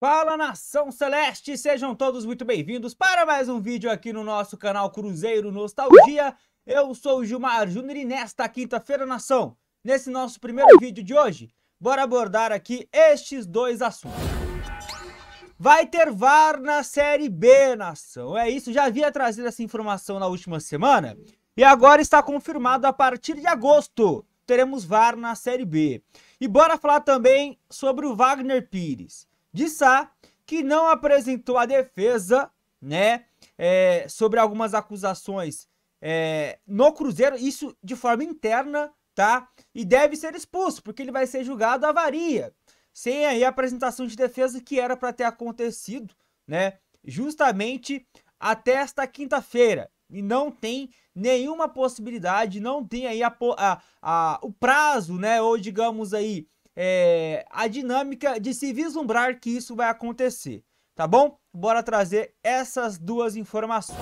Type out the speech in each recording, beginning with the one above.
Fala nação celeste, sejam todos muito bem-vindos para mais um vídeo aqui no nosso canal Cruzeiro Nostalgia. Eu sou o Gilmar Júnior e nesta quinta-feira, nação, nesse nosso primeiro vídeo de hoje, bora abordar aqui estes dois assuntos. Vai ter VAR na Série B, nação. É isso, já havia trazido essa informação na última semana e agora está confirmado a partir de agosto teremos VAR na Série B. E bora falar também sobre o Wagner Pires de Sá, que não apresentou a defesa, né, é, sobre algumas acusações é, no Cruzeiro, isso de forma interna, tá? E deve ser expulso, porque ele vai ser julgado avaria, sem aí a apresentação de defesa que era para ter acontecido, né, justamente até esta quinta-feira. E não tem nenhuma possibilidade, não tem aí a, a, a, o prazo, né, ou digamos aí, é, a dinâmica de se vislumbrar que isso vai acontecer, tá bom? Bora trazer essas duas informações.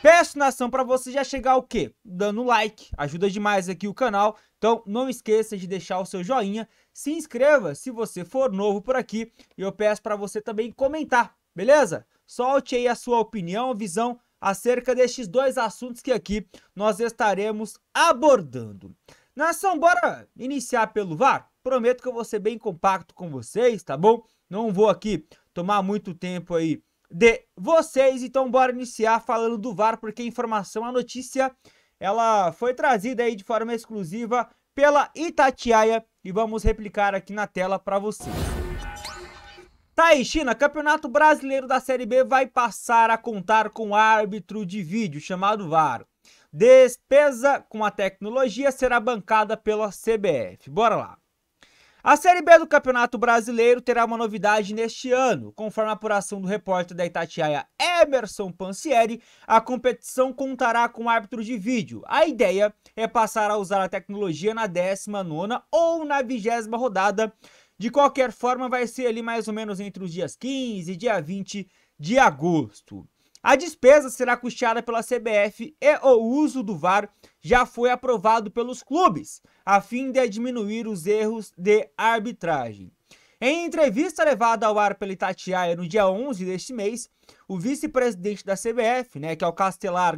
Peço nação para você já chegar o quê? Dando like, ajuda demais aqui o canal. Então não esqueça de deixar o seu joinha, se inscreva se você for novo por aqui e eu peço para você também comentar, beleza? Solte aí a sua opinião, visão acerca destes dois assuntos que aqui nós estaremos abordando. Nação, bora iniciar pelo VAR? Prometo que eu vou ser bem compacto com vocês, tá bom? Não vou aqui tomar muito tempo aí de vocês, então bora iniciar falando do VAR, porque a informação, a notícia, ela foi trazida aí de forma exclusiva pela Itatiaia e vamos replicar aqui na tela para vocês. Tá aí, China, Campeonato Brasileiro da Série B vai passar a contar com árbitro de vídeo chamado VAR. Despesa com a tecnologia será bancada pela CBF. Bora lá. A Série B do Campeonato Brasileiro terá uma novidade neste ano. Conforme a apuração do repórter da Itatiaia Emerson Pansieri, a competição contará com árbitro de vídeo. A ideia é passar a usar a tecnologia na 19 ou na 20 rodada. De qualquer forma, vai ser ali mais ou menos entre os dias 15 e dia 20 de agosto. A despesa será custeada pela CBF e o uso do VAR já foi aprovado pelos clubes, a fim de diminuir os erros de arbitragem. Em entrevista levada ao ar pela Itatiaia no dia 11 deste mês, o vice-presidente da CBF, né, que é o Castelar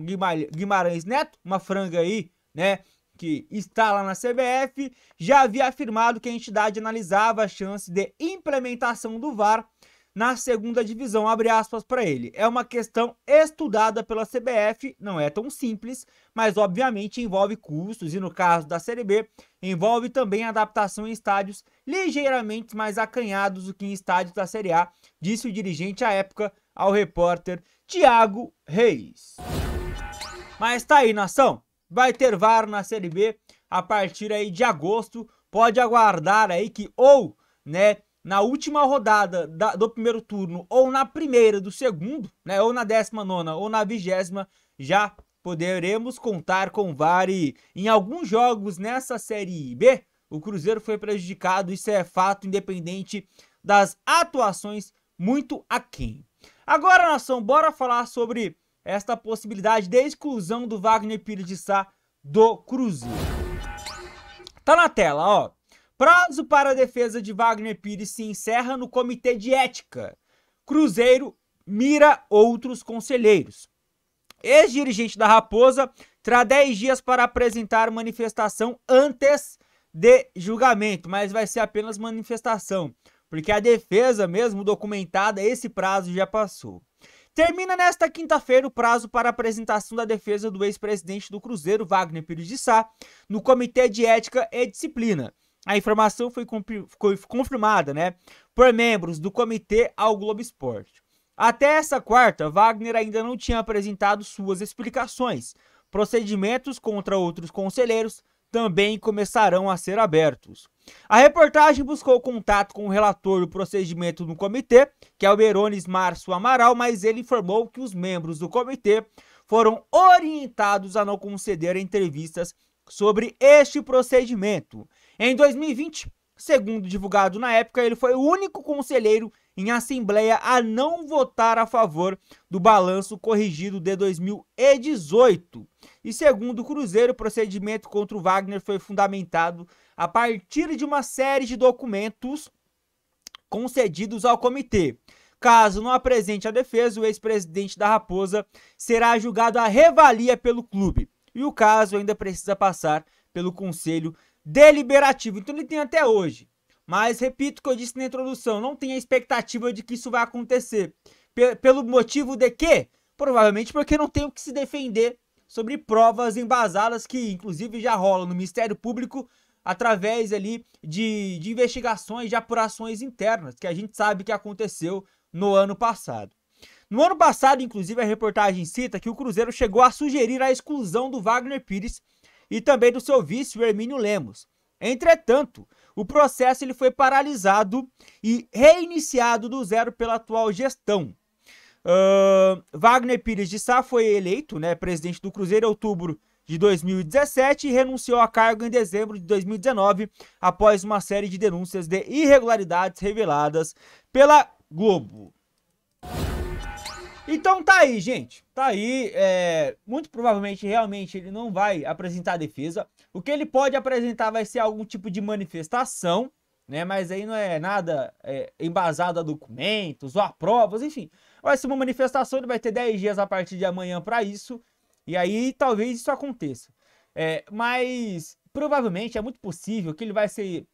Guimarães Neto, uma franga aí, né, que está lá na CBF, já havia afirmado que a entidade analisava a chance de implementação do VAR na segunda divisão, abre aspas para ele. É uma questão estudada pela CBF, não é tão simples, mas obviamente envolve custos e no caso da Série B, envolve também adaptação em estádios ligeiramente mais acanhados do que em estádios da Série A, disse o dirigente à época ao repórter Tiago Reis. Mas tá aí, nação, vai ter VAR na Série B a partir aí de agosto, pode aguardar aí que ou, né, na última rodada da, do primeiro turno, ou na primeira do segundo, né, ou na décima nona, ou na vigésima, já poderemos contar com VAR e em alguns jogos nessa Série B, o Cruzeiro foi prejudicado, isso é fato, independente das atuações muito aquém. Agora, nação, bora falar sobre esta possibilidade de exclusão do Wagner Pires de Sá do Cruzeiro. Tá na tela, ó. Prazo para a defesa de Wagner Pires se encerra no Comitê de Ética. Cruzeiro mira outros conselheiros. Ex-dirigente da Raposa terá 10 dias para apresentar manifestação antes de julgamento, mas vai ser apenas manifestação, porque a defesa mesmo documentada, esse prazo já passou. Termina nesta quinta-feira o prazo para apresentação da defesa do ex-presidente do Cruzeiro, Wagner Pires de Sá, no Comitê de Ética e Disciplina. A informação foi, foi confirmada né, por membros do comitê ao Globo Esporte. Até essa quarta, Wagner ainda não tinha apresentado suas explicações. Procedimentos contra outros conselheiros também começarão a ser abertos. A reportagem buscou contato com o relator do procedimento no comitê, que é o Berones Márcio Amaral, mas ele informou que os membros do comitê foram orientados a não conceder entrevistas sobre este procedimento. Em 2020, segundo divulgado na época, ele foi o único conselheiro em assembleia a não votar a favor do balanço corrigido de 2018. E segundo o Cruzeiro, o procedimento contra o Wagner foi fundamentado a partir de uma série de documentos concedidos ao comitê. Caso não apresente a defesa, o ex-presidente da Raposa será julgado a revalia pelo clube. E o caso ainda precisa passar pelo Conselho deliberativo. Então ele tem até hoje. Mas repito o que eu disse na introdução, não tem a expectativa de que isso vai acontecer. P pelo motivo de que? Provavelmente porque não tem o que se defender sobre provas embasadas que inclusive já rolam no Ministério Público através ali de, de investigações, de apurações internas, que a gente sabe que aconteceu no ano passado. No ano passado, inclusive, a reportagem cita que o Cruzeiro chegou a sugerir a exclusão do Wagner Pires e também do seu vice, o Hermínio Lemos. Entretanto, o processo ele foi paralisado e reiniciado do zero pela atual gestão. Uh, Wagner Pires de Sá foi eleito né, presidente do Cruzeiro em outubro de 2017 e renunciou a cargo em dezembro de 2019 após uma série de denúncias de irregularidades reveladas pela Globo. Então tá aí, gente. Tá aí. É... Muito provavelmente, realmente, ele não vai apresentar defesa. O que ele pode apresentar vai ser algum tipo de manifestação, né? Mas aí não é nada é, embasado a documentos ou a provas, enfim. Vai ser uma manifestação, ele vai ter 10 dias a partir de amanhã para isso. E aí talvez isso aconteça. É, mas provavelmente é muito possível que ele vai ser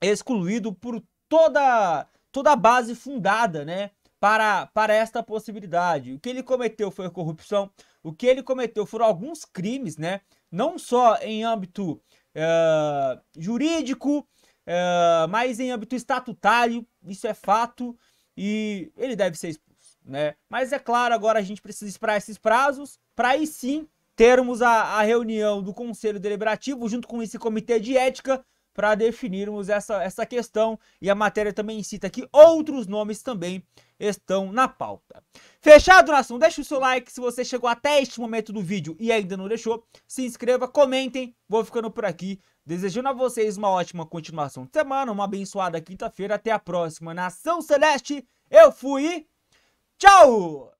excluído por toda, toda a base fundada, né? para, para esta possibilidade. O que ele cometeu foi corrupção, o que ele cometeu foram alguns crimes, né? Não só em âmbito eh, jurídico, eh, mas em âmbito estatutário, isso é fato, e ele deve ser expulso, né? Mas é claro, agora a gente precisa esperar esses prazos para aí sim termos a, a reunião do Conselho Deliberativo junto com esse comitê de ética para definirmos essa, essa questão. E a matéria também cita que outros nomes também estão na pauta. Fechado nação deixe deixa o seu like se você chegou até este momento do vídeo e ainda não deixou. Se inscreva, comentem, vou ficando por aqui. Desejando a vocês uma ótima continuação de semana, uma abençoada quinta-feira. Até a próxima. Nação Celeste, eu fui tchau!